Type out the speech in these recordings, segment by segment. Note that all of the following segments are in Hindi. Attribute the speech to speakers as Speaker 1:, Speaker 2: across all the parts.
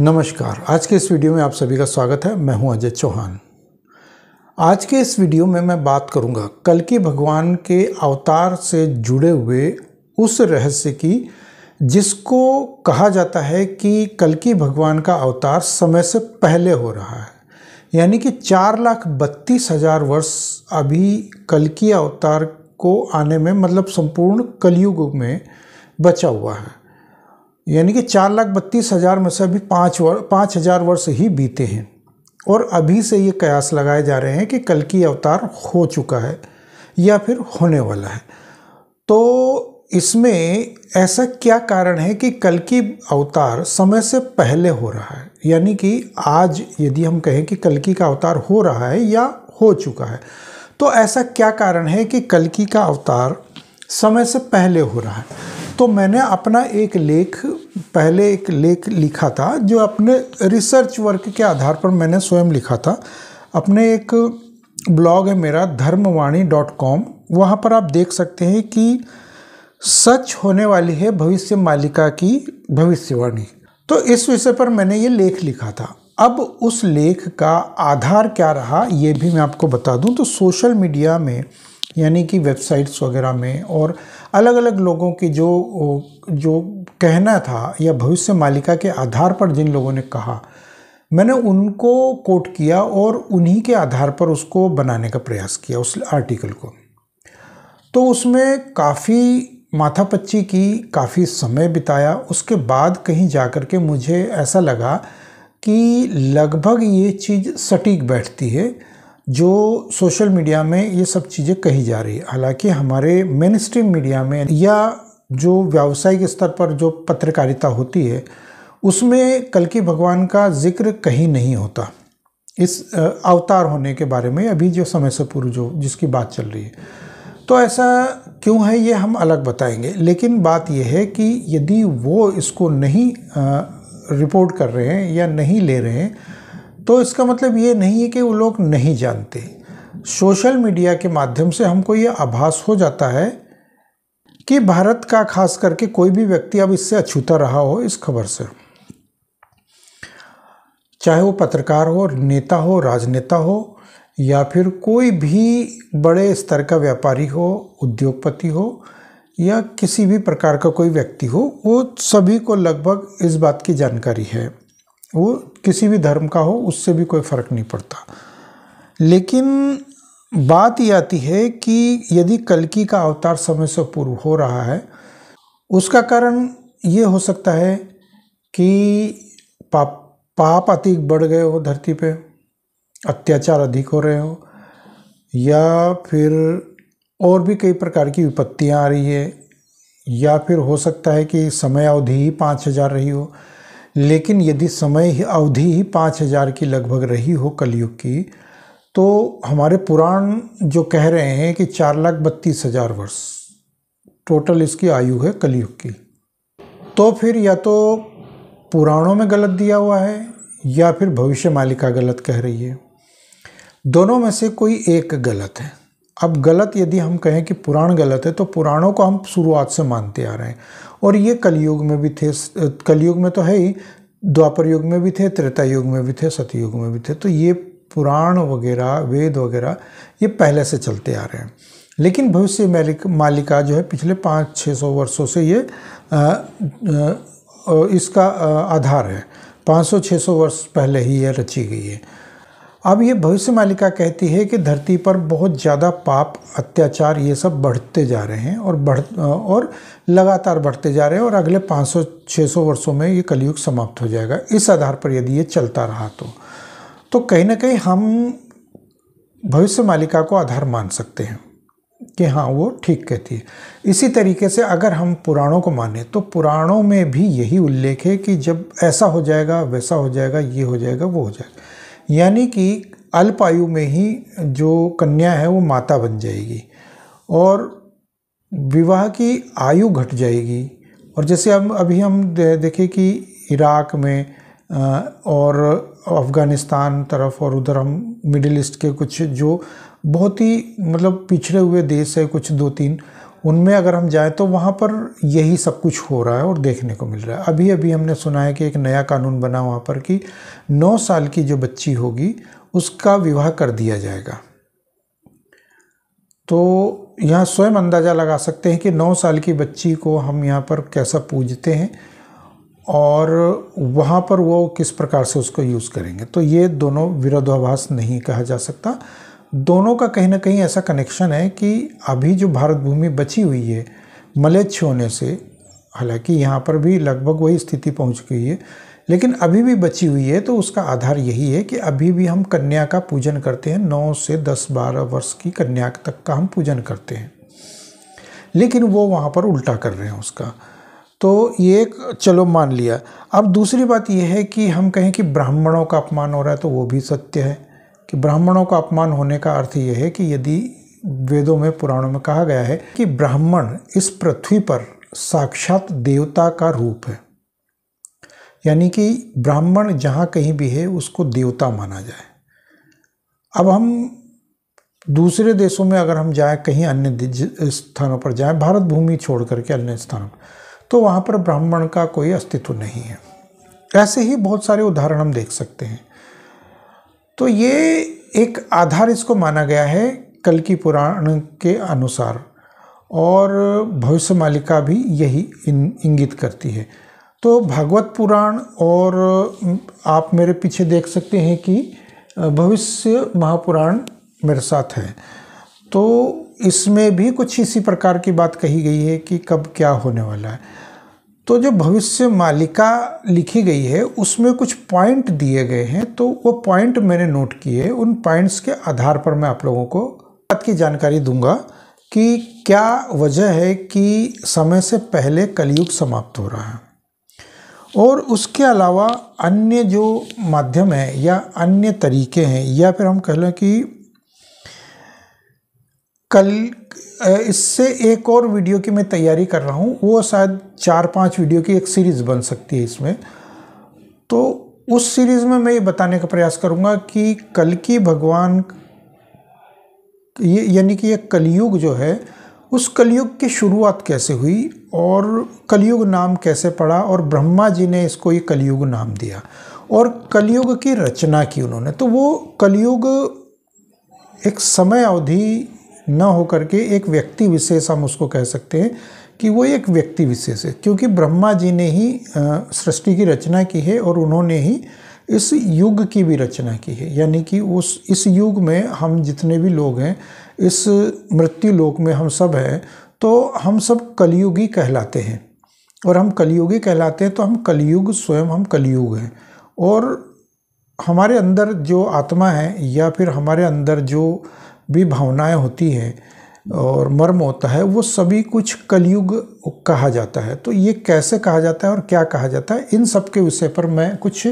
Speaker 1: नमस्कार आज के इस वीडियो में आप सभी का स्वागत है मैं हूं अजय चौहान आज के इस वीडियो में मैं बात करूंगा कल की भगवान के अवतार से जुड़े हुए उस रहस्य की जिसको कहा जाता है कि कल की भगवान का अवतार समय से पहले हो रहा है यानी कि चार लाख बत्तीस हज़ार वर्ष अभी कल की अवतार को आने में मतलब संपूर्ण कलयुग में बचा हुआ है यानी कि चार लाख बत्तीस हज़ार में से अभी पाँच वर पाँच हज़ार वर्ष ही बीते हैं और अभी से ये कयास लगाए जा रहे हैं कि कल की अवतार हो चुका है या फिर होने वाला है तो इसमें ऐसा क्या कारण है कि कल की अवतार समय से पहले हो रहा है यानी कि आज यदि हम कहें कि की का अवतार हो रहा है या हो चुका है तो ऐसा क्या कारण है कि की का अवतार समय से पहले हो रहा है तो मैंने अपना एक लेख पहले एक लेख लिखा था जो अपने रिसर्च वर्क के आधार पर मैंने स्वयं लिखा था अपने एक ब्लॉग है मेरा धर्मवाणी डॉट कॉम वहाँ पर आप देख सकते हैं कि सच होने वाली है भविष्य मालिका की भविष्यवाणी तो इस विषय पर मैंने ये लेख लिखा था अब उस लेख का आधार क्या रहा ये भी मैं आपको बता दूं तो सोशल मीडिया में यानी कि वेबसाइट्स वगैरह में और अलग अलग लोगों की जो जो कहना था या भविष्य मालिका के आधार पर जिन लोगों ने कहा मैंने उनको कोट किया और उन्हीं के आधार पर उसको बनाने का प्रयास किया उस आर्टिकल को तो उसमें काफ़ी माथापच्ची की काफ़ी समय बिताया उसके बाद कहीं जा के मुझे ऐसा लगा कि लगभग ये चीज़ सटीक बैठती है जो सोशल मीडिया में ये सब चीज़ें कही जा रही है हालांकि हमारे मेन स्ट्रीम मीडिया में या जो व्यावसायिक स्तर पर जो पत्रकारिता होती है उसमें कल के भगवान का जिक्र कहीं नहीं होता इस अवतार होने के बारे में अभी जो समय से पूर्व जो जिसकी बात चल रही है तो ऐसा क्यों है ये हम अलग बताएंगे लेकिन बात यह है कि यदि वो इसको नहीं रिपोर्ट कर रहे हैं या नहीं ले रहे हैं तो इसका मतलब ये नहीं है कि वो लोग नहीं जानते सोशल मीडिया के माध्यम से हमको ये आभास हो जाता है कि भारत का खास करके कोई भी व्यक्ति अब इससे अछूता रहा हो इस खबर से चाहे वो पत्रकार हो नेता हो राजनेता हो या फिर कोई भी बड़े स्तर का व्यापारी हो उद्योगपति हो या किसी भी प्रकार का कोई व्यक्ति हो वो सभी को लगभग इस बात की जानकारी है वो किसी भी धर्म का हो उससे भी कोई फ़र्क नहीं पड़ता लेकिन बात ये आती है कि यदि कलकी का अवतार समय से पूर्व हो रहा है उसका कारण ये हो सकता है कि पाप पाप अधिक बढ़ गए हो धरती पे अत्याचार अधिक हो रहे हो या फिर और भी कई प्रकार की विपत्तियाँ आ रही है या फिर हो सकता है कि समय अवधि ही पाँच हज़ार रही हो लेकिन यदि समय ही अवधि ही पाँच हजार की लगभग रही हो कलयुग की तो हमारे पुराण जो कह रहे हैं कि चार लाख बत्तीस हजार वर्ष टोटल इसकी आयु है कलयुग की तो फिर या तो पुराणों में गलत दिया हुआ है या फिर भविष्य मालिका गलत कह रही है दोनों में से कोई एक गलत है अब गलत यदि हम कहें कि पुराण गलत है तो पुराणों को हम शुरुआत से मानते आ रहे हैं और ये कलयुग में भी थे कलयुग में तो है ही द्वापर युग में भी थे त्रेता युग में भी थे सतयुग में भी थे तो ये पुराण वगैरह वेद वगैरह ये पहले से चलते आ रहे हैं लेकिन भविष्य मालिका जो है पिछले पाँच छः सौ वर्षों से ये आ, आ, इसका आधार है छः सौ वर्ष पहले ही यह रची गई है अब ये भविष्य मालिका कहती है कि धरती पर बहुत ज़्यादा पाप अत्याचार ये सब बढ़ते जा रहे हैं और बढ़ और लगातार बढ़ते जा रहे हैं और अगले 500-600 वर्षों में ये कलयुग समाप्त हो जाएगा इस आधार पर यदि ये चलता रहा तो तो कहीं ना कहीं हम भविष्य मालिका को आधार मान सकते हैं कि हाँ वो ठीक कहती है इसी तरीके से अगर हम पुराणों को माने तो पुराणों में भी यही उल्लेख है कि जब ऐसा हो जाएगा वैसा हो जाएगा ये हो जाएगा वो हो जाएगा यानी कि अल्प आयु में ही जो कन्या है वो माता बन जाएगी और विवाह की आयु घट जाएगी और जैसे हम अभी हम देखें कि इराक में और अफ़गानिस्तान तरफ और उधर हम मिडिल ईस्ट के कुछ जो बहुत ही मतलब पिछड़े हुए देश है कुछ दो तीन उनमें अगर हम जाएँ तो वहाँ पर यही सब कुछ हो रहा है और देखने को मिल रहा है अभी अभी हमने सुना है कि एक नया कानून बना वहाँ पर कि नौ साल की जो बच्ची होगी उसका विवाह कर दिया जाएगा तो यहाँ स्वयं अंदाज़ा लगा सकते हैं कि नौ साल की बच्ची को हम यहाँ पर कैसा पूजते हैं और वहाँ पर वो किस प्रकार से उसको यूज़ करेंगे तो ये दोनों विरोधाभास नहीं कहा जा सकता दोनों का कहीं ना कहीं ऐसा कनेक्शन है कि अभी जो भारत भूमि बची हुई है मलेच्छ होने से हालांकि यहाँ पर भी लगभग वही स्थिति पहुँच गई है लेकिन अभी भी बची हुई है तो उसका आधार यही है कि अभी भी हम कन्या का पूजन करते हैं नौ से दस बारह वर्ष की कन्या तक का हम पूजन करते हैं लेकिन वो वहाँ पर उल्टा कर रहे हैं उसका तो ये एक चलो मान लिया अब दूसरी बात यह है कि हम कहें कि ब्राह्मणों का अपमान हो रहा है तो वो भी सत्य है कि ब्राह्मणों का अपमान होने का अर्थ ये है कि यदि वेदों में पुराणों में कहा गया है कि ब्राह्मण इस पृथ्वी पर साक्षात देवता का रूप है यानी कि ब्राह्मण जहाँ कहीं भी है उसको देवता माना जाए अब हम दूसरे देशों में अगर हम जाएं कहीं अन्य स्थानों पर जाएं भारत भूमि छोड़ करके अन्य स्थानों पर तो वहाँ पर ब्राह्मण का कोई अस्तित्व नहीं है ऐसे ही बहुत सारे उदाहरण हम देख सकते हैं तो ये एक आधार इसको माना गया है कल की पुराण के अनुसार और भविष्य मालिका भी यही इंगित करती है तो भागवत पुराण और आप मेरे पीछे देख सकते हैं कि भविष्य महापुराण मेरे साथ है तो इसमें भी कुछ इसी प्रकार की बात कही गई है कि कब क्या होने वाला है तो जो भविष्य मालिका लिखी गई है उसमें कुछ पॉइंट दिए गए हैं तो वो पॉइंट मैंने नोट किए उन पॉइंट्स के आधार पर मैं आप लोगों को बात की जानकारी दूंगा कि क्या वजह है कि समय से पहले कलयुग समाप्त हो रहा है और उसके अलावा अन्य जो माध्यम है या अन्य तरीके हैं या फिर हम कह लें कि कल इससे एक और वीडियो की मैं तैयारी कर रहा हूँ वो शायद चार पांच वीडियो की एक सीरीज़ बन सकती है इसमें तो उस सीरीज़ में मैं ये बताने का प्रयास करूँगा कि कल की भगवान ये यानी कि ये कलयुग जो है उस कलयुग की शुरुआत कैसे हुई और कलयुग नाम कैसे पड़ा और ब्रह्मा जी ने इसको ये कलयुग नाम दिया और कलयुग की रचना की उन्होंने तो वो कलयुग एक समय अवधि न होकर के एक व्यक्ति विशेष हम उसको कह सकते हैं कि वो एक व्यक्ति विशेष है क्योंकि ब्रह्मा जी ने ही सृष्टि की रचना की है और उन्होंने ही इस युग की भी रचना की है यानी कि उस इस युग में हम जितने भी लोग हैं इस मृत्यु लोक में हम सब हैं तो हम सब कलयुगी कहलाते हैं और हम कलयुगी कहलाते हैं तो हम कलयुग स्वयं हम कलयुग हैं और हमारे अंदर जो आत्मा है या फिर हमारे अंदर जो भी भावनाएं होती हैं और मर्म होता है वो सभी कुछ कलयुग कहा जाता है तो ये कैसे कहा जाता है और क्या कहा जाता है इन सब के विषय पर मैं कुछ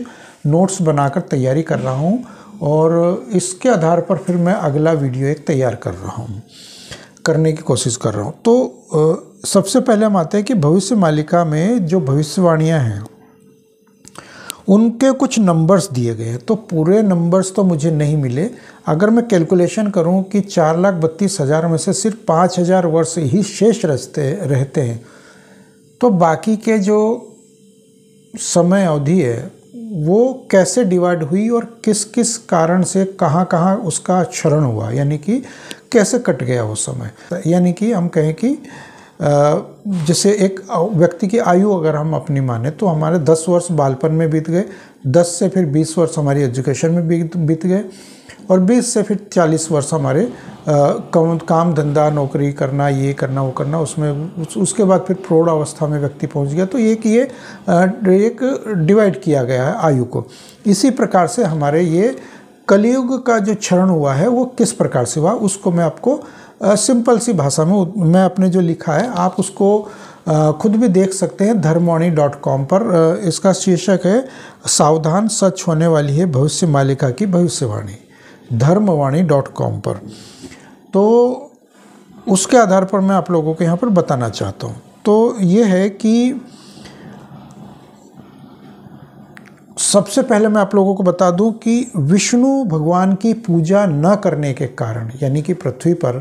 Speaker 1: नोट्स बनाकर तैयारी कर रहा हूँ और इसके आधार पर फिर मैं अगला वीडियो एक तैयार कर रहा हूँ करने की कोशिश कर रहा हूँ तो सबसे पहले हम आते हैं कि भविष्य मालिका में जो भविष्यवाणियाँ हैं उनके कुछ नंबर्स दिए गए हैं तो पूरे नंबर्स तो मुझे नहीं मिले अगर मैं कैलकुलेशन करूं कि चार लाख बत्तीस हज़ार में से सिर्फ पाँच हज़ार वर्ष ही शेष रहते रहते हैं तो बाकी के जो समय अवधि है वो कैसे डिवाइड हुई और किस किस कारण से कहाँ कहाँ उसका क्षरण हुआ यानी कि कैसे कट गया वो समय यानी कि हम कहें कि जैसे एक व्यक्ति की आयु अगर हम अपनी माने तो हमारे 10 वर्ष बालपन में बीत गए 10 से फिर 20 वर्ष हमारी एजुकेशन में बीत बीत गए और 20 से फिर 40 वर्ष हमारे काम धंधा नौकरी करना ये करना वो करना उसमें उस, उसके बाद फिर प्रौढ़ अवस्था में व्यक्ति पहुंच गया तो ये कि ये एक डिवाइड किया गया है आयु को इसी प्रकार से हमारे ये कलयुग का जो क्षरण हुआ है वो किस प्रकार से हुआ उसको मैं आपको सिंपल सी भाषा में मैं अपने जो लिखा है आप उसको खुद भी देख सकते हैं धर्मवाणी डॉट कॉम पर इसका शीर्षक है सावधान सच होने वाली है भविष्य मालिका की भविष्यवाणी धर्मवाणी डॉट कॉम पर तो उसके आधार पर मैं आप लोगों को यहाँ पर बताना चाहता हूँ तो ये है कि सबसे पहले मैं आप लोगों को बता दूं कि विष्णु भगवान की पूजा न करने के कारण यानी कि पृथ्वी पर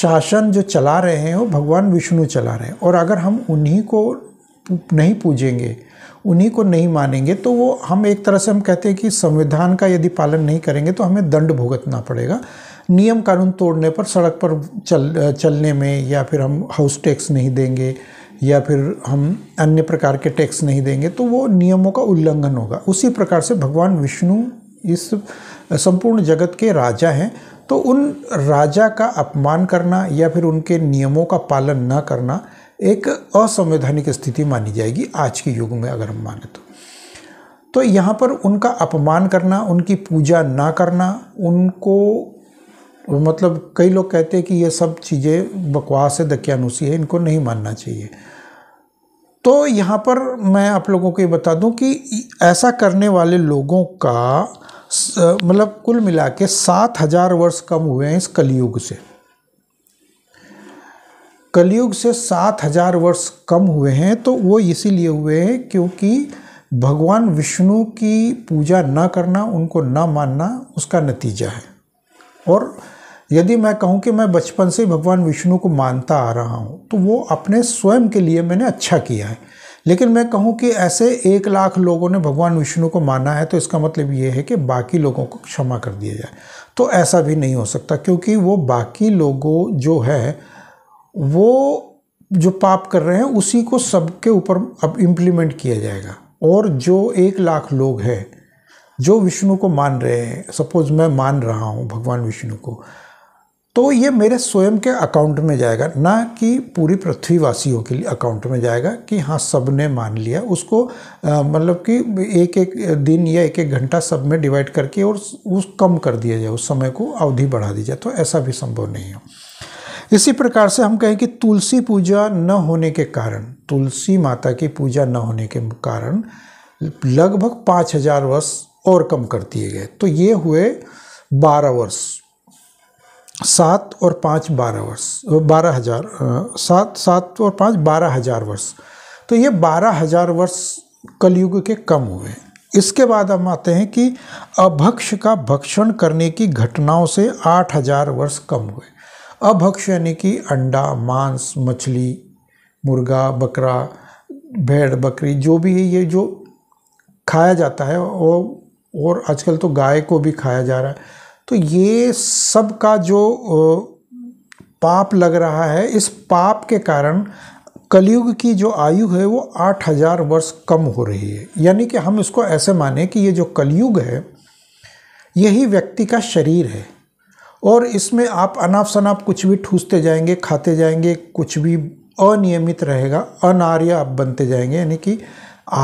Speaker 1: शासन जो चला रहे हैं वो भगवान विष्णु चला रहे हैं और अगर हम उन्हीं को नहीं पूजेंगे उन्हीं को नहीं मानेंगे तो वो हम एक तरह से हम कहते हैं कि संविधान का यदि पालन नहीं करेंगे तो हमें दंड भुगतना पड़ेगा नियम कानून तोड़ने पर सड़क पर चल चलने में या फिर हम हाउस टैक्स नहीं देंगे या फिर हम अन्य प्रकार के टैक्स नहीं देंगे तो वो नियमों का उल्लंघन होगा उसी प्रकार से भगवान विष्णु इस संपूर्ण जगत के राजा हैं तो उन राजा का अपमान करना या फिर उनके नियमों का पालन न करना एक असंवैधानिक स्थिति मानी जाएगी आज के युग में अगर हम माने तो तो यहाँ पर उनका अपमान करना उनकी पूजा ना करना उनको मतलब कई लोग कहते हैं कि ये सब चीज़ें बकवास है दकियानुसी है इनको नहीं मानना चाहिए तो यहाँ पर मैं आप लोगों को ये बता दूँ कि ऐसा करने वाले लोगों का मतलब कुल मिला के सात हजार वर्ष कम हुए हैं इस कलयुग से कलयुग से सात हजार वर्ष कम हुए हैं तो वो इसीलिए हुए हैं क्योंकि भगवान विष्णु की पूजा ना करना उनको ना मानना उसका नतीजा है और यदि मैं कहूँ कि मैं बचपन से भगवान विष्णु को मानता आ रहा हूँ तो वो अपने स्वयं के लिए मैंने अच्छा किया है लेकिन मैं कहूँ कि ऐसे एक लाख लोगों ने भगवान विष्णु को माना है तो इसका मतलब ये है कि बाकी लोगों को क्षमा कर दिया जाए तो ऐसा भी नहीं हो सकता क्योंकि वो बाकी लोगों जो है वो जो पाप कर रहे हैं उसी को सबके ऊपर अब इम्प्लीमेंट किया जाएगा और जो एक लाख लोग हैं जो विष्णु को मान रहे हैं सपोज़ मैं मान रहा हूँ भगवान विष्णु को तो ये मेरे स्वयं के अकाउंट में जाएगा ना कि पूरी पृथ्वीवासियों के लिए अकाउंट में जाएगा कि हाँ सब ने मान लिया उसको मतलब कि एक एक दिन या एक एक घंटा सब में डिवाइड करके और उस कम कर दिया जाए उस समय को अवधि बढ़ा दी जाए तो ऐसा भी संभव नहीं है इसी प्रकार से हम कहें कि तुलसी पूजा न होने के कारण तुलसी माता की पूजा न होने के कारण लगभग पाँच हजार वर्ष और कम कर दिए गए तो ये हुए बारह वर्ष सात और पाँच बारह वर्ष बारह हजार सात सात और पाँच बारह हजार वर्ष तो ये बारह हजार वर्ष कलयुग के कम हुए इसके बाद हम आते हैं कि अभक्ष का भक्षण करने की घटनाओं से आठ हजार वर्ष कम हुए अभक्ष यानी कि अंडा मांस मछली मुर्गा बकरा भेड़ बकरी जो भी है ये जो खाया जाता है और और आजकल तो गाय को भी खाया जा रहा है तो ये सब का जो पाप लग रहा है इस पाप के कारण कलयुग की जो आयु है वो आठ हजार वर्ष कम हो रही है यानी कि हम इसको ऐसे माने कि ये जो कलयुग है यही व्यक्ति का शरीर है और इसमें आप अनाप शनाप कुछ भी ठूसते जाएंगे खाते जाएंगे कुछ भी अनियमित रहेगा अनार्य आप बनते जाएंगे यानी कि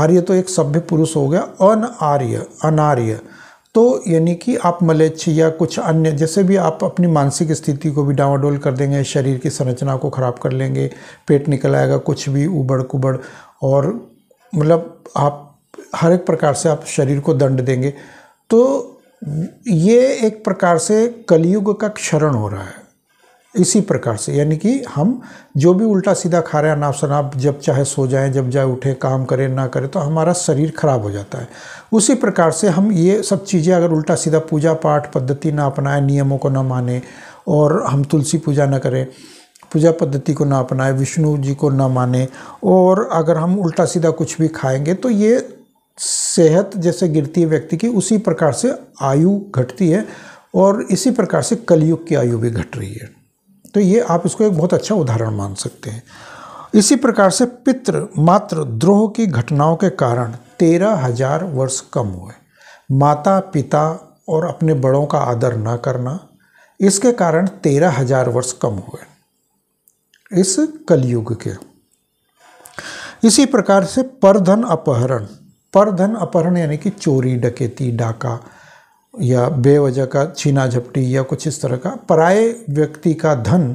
Speaker 1: आर्य तो एक सभ्य पुरुष हो गया अन अनार्य अनार्य तो यानी कि आप मलेच्छ या कुछ अन्य जैसे भी आप अपनी मानसिक स्थिति को भी डावाडोल कर देंगे शरीर की संरचना को ख़राब कर लेंगे पेट निकल आएगा कुछ भी उबड़ कुबड़ और मतलब आप हर एक प्रकार से आप शरीर को दंड देंगे तो ये एक प्रकार से कलयुग का क्षरण हो रहा है इसी प्रकार से यानी कि हम जो भी उल्टा सीधा खा रहे हैं अनाप शनाप जब चाहे सो जाएं जब जाए उठें काम करें ना करें तो हमारा शरीर खराब हो जाता है उसी प्रकार से हम ये सब चीज़ें अगर उल्टा सीधा पूजा पाठ पद्धति ना अपनाएं नियमों को ना माने और हम तुलसी पूजा ना करें पूजा पद्धति को ना अपनाएं विष्णु जी को ना माने और अगर हम उल्टा सीधा कुछ भी खाएंगे तो ये सेहत जैसे गिरती है व्यक्ति की उसी प्रकार से आयु घटती है और इसी प्रकार से कलयुग की आयु भी घट रही है तो ये आप इसको एक बहुत अच्छा उदाहरण मान सकते हैं इसी प्रकार से पित्र मात्र द्रोह की घटनाओं के कारण तेरह हजार वर्ष कम हुए माता पिता और अपने बड़ों का आदर ना करना इसके कारण तेरह हजार वर्ष कम हुए इस कलयुग के इसी प्रकार से परधन अपहरण परधन अपहरण यानी कि चोरी डकेती डाका या बेवजह का छीना झपटी या कुछ इस तरह का पराए व्यक्ति का धन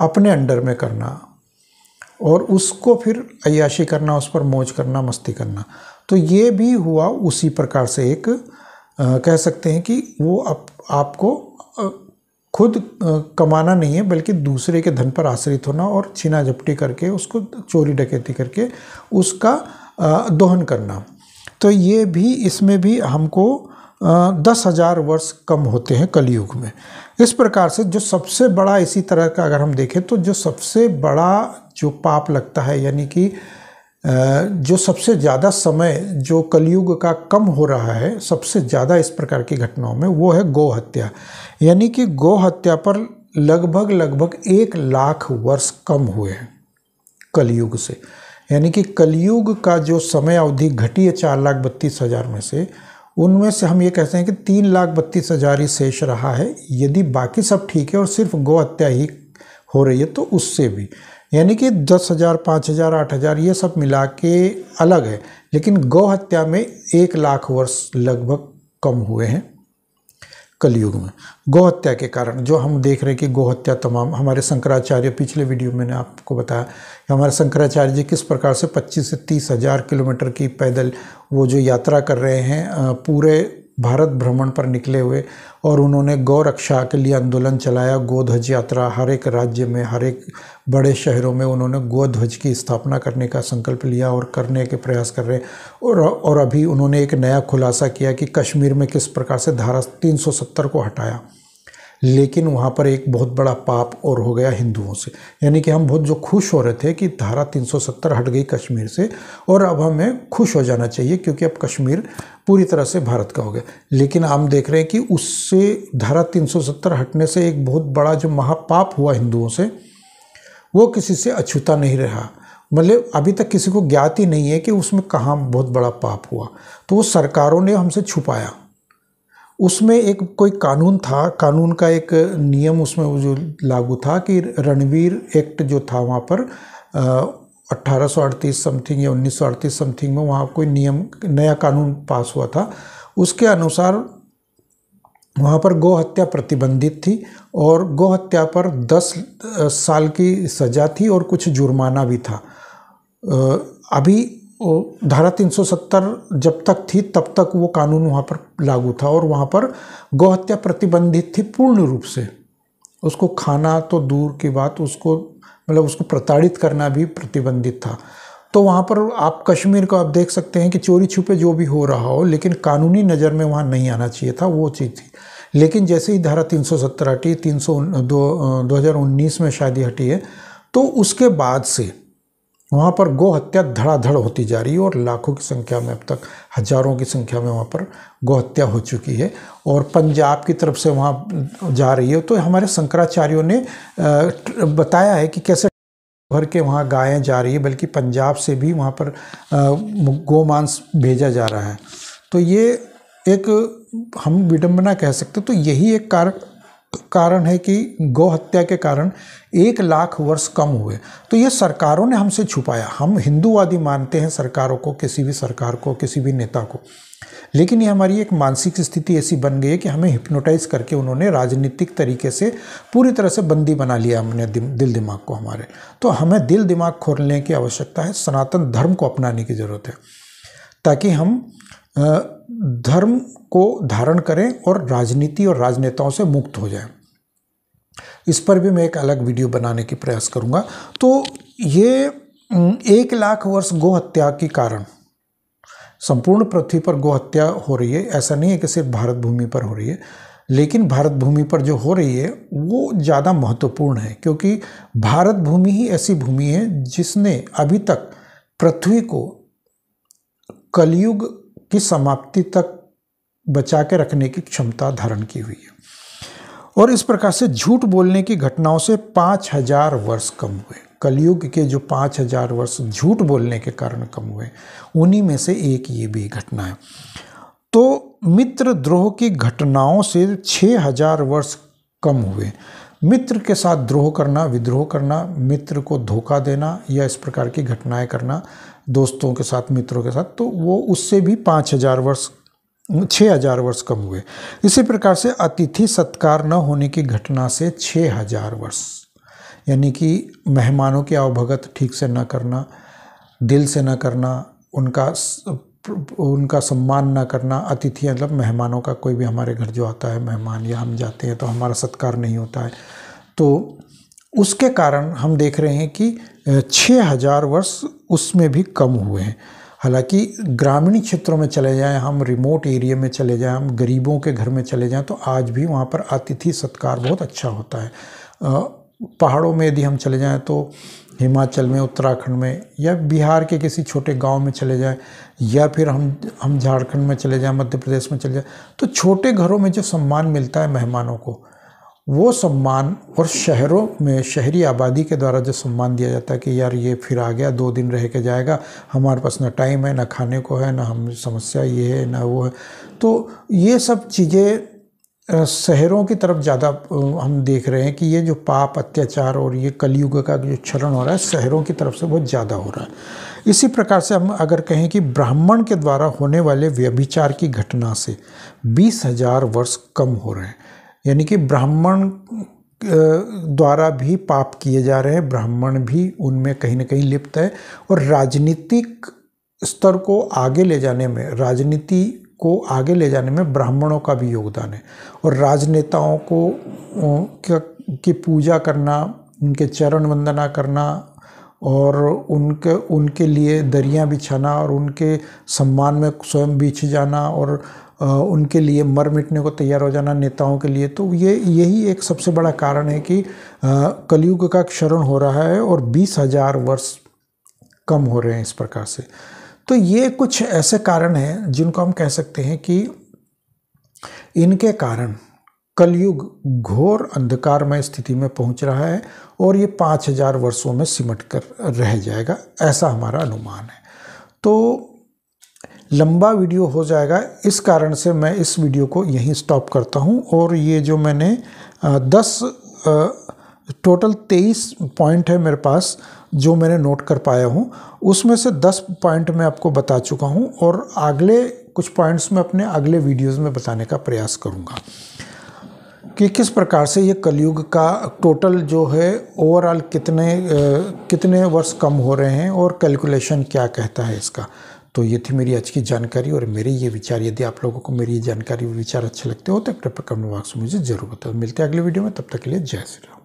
Speaker 1: अपने अंडर में करना और उसको फिर अयाशी करना उस पर मौज करना मस्ती करना तो ये भी हुआ उसी प्रकार से एक आ, कह सकते हैं कि वो अप, आपको आ, खुद आ, कमाना नहीं है बल्कि दूसरे के धन पर आश्रित होना और छीना झपटी करके उसको चोरी डकैती करके उसका दोहन करना तो ये भी इसमें भी हमको दस हजार वर्ष कम होते हैं कलयुग में इस प्रकार से जो सबसे बड़ा इसी तरह का अगर हम देखें तो जो सबसे बड़ा जो पाप लगता है यानी कि जो सबसे ज़्यादा समय जो कलयुग का कम हो रहा है सबसे ज़्यादा इस प्रकार की घटनाओं में वो है गौ हत्या यानी कि गौ हत्या पर लगभग लगभग एक लाख वर्ष कम हुए हैं कलयुग से यानी कि कलयुग का जो समय अवधि घटी है चार लाख बत्तीस हज़ार में से उनमें से हम ये कहते हैं कि तीन लाख बत्तीस हज़ार ही शेष रहा है यदि बाकी सब ठीक है और सिर्फ गौ हत्या ही हो रही है तो उससे भी यानी कि दस हज़ार पाँच हज़ार आठ हज़ार ये सब मिला के अलग है लेकिन गौ हत्या में एक लाख वर्ष लगभग कम हुए हैं कलयुग में गौहत्या के कारण जो हम देख रहे हैं कि गौहत्या तमाम हमारे शंकराचार्य पिछले वीडियो मैंने आपको बताया कि हमारे शंकराचार्य जी किस प्रकार से 25 से तीस हज़ार किलोमीटर की पैदल वो जो यात्रा कर रहे हैं पूरे भारत भ्रमण पर निकले हुए और उन्होंने गौ रक्षा के लिए आंदोलन चलाया गोध्वज यात्रा हर एक राज्य में हर एक बड़े शहरों में उन्होंने गोध्वज की स्थापना करने का संकल्प लिया और करने के प्रयास कर रहे और और अभी उन्होंने एक नया खुलासा किया कि कश्मीर में किस प्रकार से धारा 370 को हटाया लेकिन वहाँ पर एक बहुत बड़ा पाप और हो गया हिंदुओं से यानी कि हम बहुत जो खुश हो रहे थे कि धारा 370 हट गई कश्मीर से और अब हमें खुश हो जाना चाहिए क्योंकि अब कश्मीर पूरी तरह से भारत का हो गया लेकिन हम देख रहे हैं कि उससे धारा 370 हटने से एक बहुत बड़ा जो महापाप हुआ हिंदुओं से वो किसी से अछूता नहीं रहा मतलब अभी तक किसी को ज्ञात ही नहीं है कि उसमें कहाँ बहुत बड़ा पाप हुआ तो वो सरकारों ने हमसे छुपाया उसमें एक कोई कानून था कानून का एक नियम उसमें जो लागू था कि रणवीर एक्ट जो था वहाँ पर अट्ठारह समथिंग या उन्नीस समथिंग में वहाँ कोई नियम नया कानून पास हुआ था उसके अनुसार वहाँ पर गौ हत्या प्रतिबंधित थी और गौ हत्या पर 10 साल की सज़ा थी और कुछ जुर्माना भी था अभी धारा 370 जब तक थी तब तक वो कानून वहाँ पर लागू था और वहाँ पर गौहत्या प्रतिबंधित थी पूर्ण रूप से उसको खाना तो दूर की बात उसको मतलब उसको प्रताड़ित करना भी प्रतिबंधित था तो वहाँ पर आप कश्मीर को आप देख सकते हैं कि चोरी छुपे जो भी हो रहा हो लेकिन कानूनी नज़र में वहाँ नहीं आना चाहिए था वो चीज़ थी लेकिन जैसे ही धारा सत्तर हटी तीन सौ दो, दो में शादी हटी है तो उसके बाद से वहाँ पर गौ हत्या धड़ाधड़ होती जा रही है और लाखों की संख्या में अब तक हजारों की संख्या में वहाँ पर गौ हत्या हो चुकी है और पंजाब की तरफ से वहाँ जा रही है तो हमारे शंकराचार्यों ने बताया है कि कैसे भर के वहाँ गायें जा रही है बल्कि पंजाब से भी वहाँ पर गोमांस भेजा जा रहा है तो ये एक हम विडम्बना कह सकते तो यही एक कारण कारण है कि गौ हत्या के कारण एक लाख वर्ष कम हुए तो ये सरकारों ने हमसे छुपाया हम हिंदूवादी मानते हैं सरकारों को किसी भी सरकार को किसी भी नेता को लेकिन ये हमारी एक मानसिक स्थिति ऐसी बन गई है कि हमें हिप्नोटाइज करके उन्होंने राजनीतिक तरीके से पूरी तरह से बंदी बना लिया हमने दिल दिमाग को हमारे तो हमें दिल दिमाग खोलने की आवश्यकता है सनातन धर्म को अपनाने की ज़रूरत है ताकि हम आ, धर्म को धारण करें और राजनीति और राजनेताओं से मुक्त हो जाएं इस पर भी मैं एक अलग वीडियो बनाने की प्रयास करूँगा तो ये एक लाख वर्ष गोहत्या के कारण संपूर्ण पृथ्वी पर गोहत्या हो रही है ऐसा नहीं है कि सिर्फ भारत भूमि पर हो रही है लेकिन भारत भूमि पर जो हो रही है वो ज़्यादा महत्वपूर्ण है क्योंकि भारत भूमि ही ऐसी भूमि है जिसने अभी तक पृथ्वी को कलयुग की समाप्ति तक बचा के रखने की क्षमता धारण की हुई है और इस प्रकार से झूठ बोलने की घटनाओं से पाँच हजार वर्ष कम हुए कलयुग के जो पाँच हजार वर्ष झूठ बोलने के कारण कम हुए उन्हीं में से एक ये भी घटना है तो मित्र द्रोह की घटनाओं से छः हजार वर्ष कम हुए मित्र के साथ द्रोह करना विद्रोह करना मित्र को धोखा देना या इस प्रकार की घटनाएं करना दोस्तों के साथ मित्रों के साथ तो वो उससे भी पाँच हजार वर्ष छः हजार वर्ष कम हुए इसी प्रकार से अतिथि सत्कार न होने की घटना से छः हजार वर्ष यानी कि मेहमानों की अवभगत ठीक से न करना दिल से न करना उनका उनका सम्मान न करना अतिथि मतलब मेहमानों का कोई भी हमारे घर जो आता है मेहमान या हम जाते हैं तो हमारा सत्कार नहीं होता है तो उसके कारण हम देख रहे हैं कि छः हज़ार वर्ष उसमें भी कम हुए हैं हालांकि ग्रामीण क्षेत्रों में चले जाएं हम रिमोट एरिया में चले जाएं हम गरीबों के घर में चले जाएं तो आज भी वहाँ पर अतिथि सत्कार बहुत अच्छा होता है पहाड़ों में यदि हम चले जाएं तो हिमाचल में उत्तराखंड में या बिहार के किसी छोटे गांव में चले जाएं या फिर हम हम झारखंड में चले जाएं मध्य प्रदेश में चले जाएं तो छोटे घरों में जो सम्मान मिलता है मेहमानों को वो सम्मान और शहरों में शहरी आबादी के द्वारा जो सम्मान दिया जाता है कि यार ये फिर आ गया दो दिन रह के जाएगा हमारे पास ना टाइम है ना खाने को है ना हम समस्या ये है ना वो है तो ये सब चीज़ें शहरों की तरफ ज़्यादा हम देख रहे हैं कि ये जो पाप अत्याचार और ये कलयुग का जो क्षरण हो रहा है शहरों की तरफ से बहुत ज़्यादा हो रहा है इसी प्रकार से हम अगर कहें कि ब्राह्मण के द्वारा होने वाले व्यभिचार की घटना से बीस हजार वर्ष कम हो रहे हैं यानी कि ब्राह्मण द्वारा भी पाप किए जा रहे हैं ब्राह्मण भी उनमें कहीं ना कहीं लिप्त है और राजनीतिक स्तर को आगे ले जाने में राजनीति को आगे ले जाने में ब्राह्मणों का भी योगदान है और राजनेताओं को की पूजा करना उनके चरण वंदना करना और उनके उनके लिए दरियाँ बिछाना और उनके सम्मान में स्वयं बिछ जाना और उनके लिए मर मिटने को तैयार हो जाना नेताओं के लिए तो ये यही एक सबसे बड़ा कारण है कि कलयुग का क्षरण हो रहा है और बीस हजार वर्ष कम हो रहे हैं इस प्रकार से तो ये कुछ ऐसे कारण हैं जिनको हम कह सकते हैं कि इनके कारण कलयुग घोर अंधकारमय स्थिति में पहुंच रहा है और ये पाँच हजार वर्षों में सिमट कर रह जाएगा ऐसा हमारा अनुमान है तो लंबा वीडियो हो जाएगा इस कारण से मैं इस वीडियो को यहीं स्टॉप करता हूँ और ये जो मैंने दस टोटल तेईस पॉइंट है मेरे पास जो मैंने नोट कर पाया हूँ उसमें से दस पॉइंट मैं आपको बता चुका हूँ और अगले कुछ पॉइंट्स में अपने अगले वीडियोस में बताने का प्रयास करूँगा कि किस प्रकार से ये कलयुग का टोटल जो है ओवरऑल कितने कितने वर्ष कम हो रहे हैं और कैलकुलेशन क्या कहता है इसका तो ये थी मेरी आज की जानकारी और मेरे ये विचार यदि आप लोगों को मेरी ये जानकारी विचार अच्छे लगते हो तो कृपया कमेंट बॉक्स में मुझे जरूर बताओ मिलते हैं अगले वीडियो में तब तक के लिए जय श्री राम